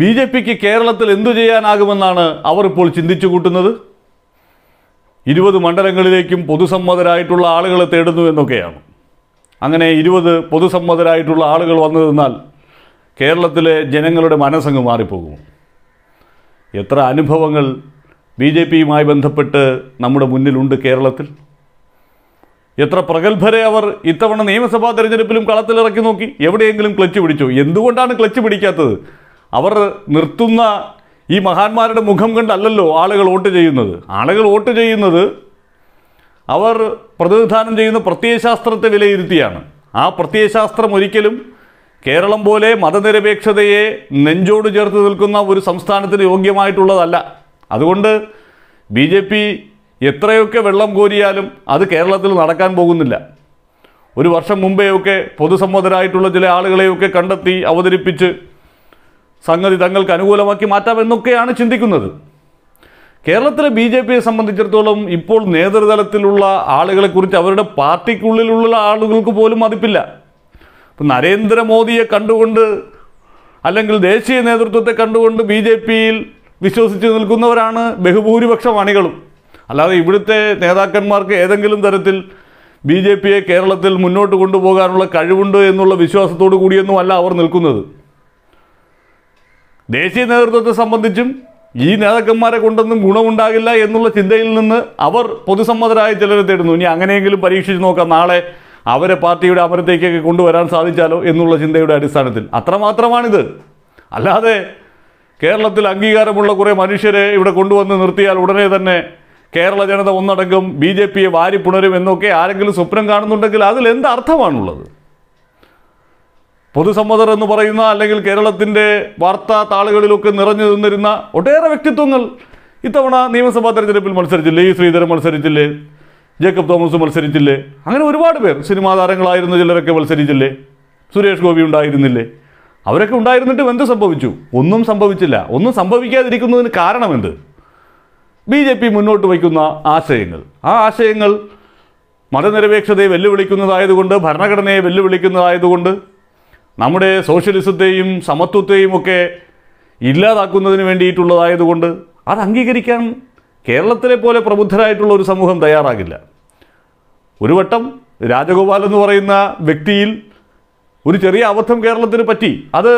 B J പിക്ക് കേരളത്തിൽ എന്തു ചെയ്യാനാകുമെന്നാണ് അവർ ഇപ്പോൾ ചിന്തിച്ചു കൂട്ടുന്നത് ഇരുപത് മണ്ഡലങ്ങളിലേക്കും പൊതുസമ്മതരായിട്ടുള്ള ആളുകളെ തേടുന്നു എന്നൊക്കെയാണ് അങ്ങനെ ഇരുപത് പൊതുസമ്മതരായിട്ടുള്ള ആളുകൾ വന്നു നിന്നാൽ കേരളത്തിലെ ജനങ്ങളുടെ മനസ്സങ്ങ് മാറിപ്പോകും എത്ര അനുഭവങ്ങൾ ബി ജെ പിയുമായി ബന്ധപ്പെട്ട് നമ്മുടെ മുന്നിലുണ്ട് കേരളത്തിൽ എത്ര പ്രഗത്ഭരെ അവർ ഇത്തവണ നിയമസഭാ തെരഞ്ഞെടുപ്പിലും കളത്തിലിറക്കി നോക്കി എവിടെയെങ്കിലും ക്ലച്ച് പിടിച്ചു എന്തുകൊണ്ടാണ് ക്ലച്ച് പിടിക്കാത്തത് അവർ നിർത്തുന്ന ഈ മഹാന്മാരുടെ മുഖം കണ്ടല്ലല്ലോ ആളുകൾ വോട്ട് ചെയ്യുന്നത് ആളുകൾ വോട്ട് ചെയ്യുന്നത് അവർ പ്രതിനിധാനം ചെയ്യുന്ന പ്രത്യയശാസ്ത്രത്തെ വിലയിരുത്തിയാണ് ആ പ്രത്യയശാസ്ത്രം ഒരിക്കലും കേരളം പോലെ മതനിരപേക്ഷതയെ നെഞ്ചോട് ചേർത്ത് നിൽക്കുന്ന ഒരു സംസ്ഥാനത്തിന് യോഗ്യമായിട്ടുള്ളതല്ല അതുകൊണ്ട് ബി ജെ പി എത്രയൊക്കെ വെള്ളം കോരിയാലും അത് കേരളത്തിൽ നടക്കാൻ പോകുന്നില്ല ഒരു വർഷം മുമ്പേയൊക്കെ പൊതുസമ്മതരായിട്ടുള്ള ചില ആളുകളെയൊക്കെ കണ്ടെത്തി അവതരിപ്പിച്ച് സംഗതി തങ്ങൾക്ക് അനുകൂലമാക്കി മാറ്റാമെന്നൊക്കെയാണ് ചിന്തിക്കുന്നത് കേരളത്തിലെ ബി ജെ പിയെ സംബന്ധിച്ചിടത്തോളം ഇപ്പോൾ നേതൃതലത്തിലുള്ള ആളുകളെക്കുറിച്ച് അവരുടെ പാർട്ടിക്കുള്ളിലുള്ള ആളുകൾക്ക് പോലും മതിപ്പില്ല ഇപ്പം നരേന്ദ്രമോദിയെ കണ്ടുകൊണ്ട് അല്ലെങ്കിൽ ദേശീയ നേതൃത്വത്തെ കണ്ടുകൊണ്ട് ബി ജെ പിയിൽ വിശ്വസിച്ച് നിൽക്കുന്നവരാണ് ബഹുഭൂരിപക്ഷം അണികളും അല്ലാതെ ഇവിടുത്തെ നേതാക്കന്മാർക്ക് ഏതെങ്കിലും തരത്തിൽ ബി ജെ പിയെ കേരളത്തിൽ മുന്നോട്ട് കൊണ്ടുപോകാനുള്ള കഴിവുണ്ട് എന്നുള്ള വിശ്വാസത്തോടു കൂടിയൊന്നുമല്ല അവർ നിൽക്കുന്നത് ദേശീയ നേതൃത്വത്തെ സംബന്ധിച്ചും ഈ നേതാക്കന്മാരെ കൊണ്ടൊന്നും ഗുണമുണ്ടാകില്ല എന്നുള്ള ചിന്തയിൽ നിന്ന് അവർ പൊതുസമ്മതരായ ചിലരെ തേടുന്നു ഇനി അങ്ങനെയെങ്കിലും പരീക്ഷിച്ച് നോക്കാം നാളെ അവരെ പാർട്ടിയുടെ അമരത്തേക്കൊക്കെ കൊണ്ടുവരാൻ സാധിച്ചാലോ എന്നുള്ള ചിന്തയുടെ അടിസ്ഥാനത്തിൽ അത്രമാത്രമാണിത് അല്ലാതെ കേരളത്തിൽ അംഗീകാരമുള്ള കുറേ മനുഷ്യരെ ഇവിടെ കൊണ്ടുവന്ന് നിർത്തിയാൽ ഉടനെ തന്നെ കേരള ജനത ഒന്നടങ്കം ബി ജെ പിയെ വാരിപ്പുണരും എന്നൊക്കെ ആരെങ്കിലും സ്വപ്നം കാണുന്നുണ്ടെങ്കിൽ അതിൽ എന്ത് അർത്ഥമാണുള്ളത് പൊതുസമ്മതർ എന്ന് പറയുന്ന അല്ലെങ്കിൽ കേരളത്തിൻ്റെ വാർത്താ താളുകളിലൊക്കെ നിറഞ്ഞു നിന്നിരുന്ന ഒട്ടേറെ വ്യക്തിത്വങ്ങൾ ഇത്തവണ നിയമസഭാ തെരഞ്ഞെടുപ്പിൽ മത്സരിച്ചില്ലേ ഈ ശ്രീധരൻ മത്സരിച്ചില്ലേ ജേക്കബ് തോമസ് മത്സരിച്ചില്ലേ അങ്ങനെ ഒരുപാട് പേർ സിനിമാ താരങ്ങളായിരുന്ന ചിലരൊക്കെ മത്സരിച്ചില്ലേ സുരേഷ് ഗോപി ഉണ്ടായിരുന്നില്ലേ അവരൊക്കെ ഉണ്ടായിരുന്നിട്ടും എന്ത് സംഭവിച്ചു ഒന്നും സംഭവിച്ചില്ല ഒന്നും സംഭവിക്കാതിരിക്കുന്നതിന് കാരണമെന്ത് ബി ജെ പി മുന്നോട്ട് വയ്ക്കുന്ന ആശയങ്ങൾ ആ ആശയങ്ങൾ മതനിരപേക്ഷതയെ വെല്ലുവിളിക്കുന്നതായതുകൊണ്ട് ഭരണഘടനയെ വെല്ലുവിളിക്കുന്നതായതുകൊണ്ട് നമ്മുടെ സോഷ്യലിസത്തെയും സമത്വത്തെയും ഒക്കെ ഇല്ലാതാക്കുന്നതിന് വേണ്ടിയിട്ടുള്ളതായതുകൊണ്ട് അത് അംഗീകരിക്കാൻ കേരളത്തിലെ പോലെ പ്രബുദ്ധരായിട്ടുള്ള ഒരു സമൂഹം തയ്യാറാകില്ല ഒരു വട്ടം രാജഗോപാൽ എന്ന് പറയുന്ന വ്യക്തിയിൽ ഒരു ചെറിയ അബദ്ധം കേരളത്തിന് പറ്റി അത്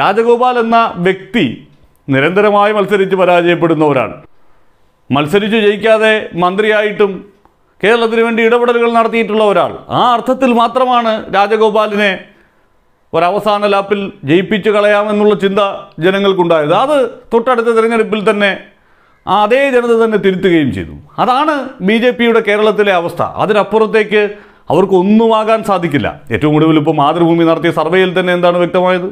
രാജഗോപാൽ എന്ന വ്യക്തി നിരന്തരമായി മത്സരിച്ച് പരാജയപ്പെടുന്നവരാണ് മത്സരിച്ച് ജയിക്കാതെ മന്ത്രിയായിട്ടും കേരളത്തിന് വേണ്ടി ഇടപെടലുകൾ നടത്തിയിട്ടുള്ള ഒരാൾ ആ അർത്ഥത്തിൽ മാത്രമാണ് രാജഗോപാലിനെ ഒരവസാന ലാപ്പിൽ ജയിപ്പിച്ചു കളയാമെന്നുള്ള ചിന്ത ജനങ്ങൾക്കുണ്ടായത് അത് തൊട്ടടുത്ത തിരഞ്ഞെടുപ്പിൽ തന്നെ അതേ ജനത തന്നെ തിരുത്തുകയും ചെയ്തു അതാണ് ബി ജെ പിയുടെ കേരളത്തിലെ അവസ്ഥ അതിനപ്പുറത്തേക്ക് അവർക്കൊന്നുമാകാൻ സാധിക്കില്ല ഏറ്റവും കൂടുതൽ ഇപ്പോൾ മാതൃഭൂമി നടത്തിയ സർവേയിൽ തന്നെ എന്താണ് വ്യക്തമായത്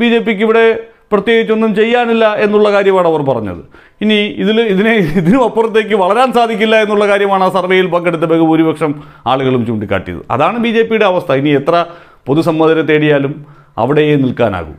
ബി ജെ പിക്ക് ഇവിടെ പ്രത്യേകിച്ചൊന്നും ചെയ്യാനില്ല എന്നുള്ള കാര്യമാണ് അവർ പറഞ്ഞത് ഇനി ഇതിൽ ഇതിനെ ഇതിനും അപ്പുറത്തേക്ക് വളരാൻ സാധിക്കില്ല എന്നുള്ള കാര്യമാണ് ആ സർവേയിൽ പങ്കെടുത്ത ബഹുഭൂരിപക്ഷം ആളുകളും ചൂണ്ടിക്കാട്ടിയത് അതാണ് ബി അവസ്ഥ ഇനി എത്ര പൊതുസമ്മതരെ തേടിയാലും അവിടെയേ നിൽക്കാനാകൂ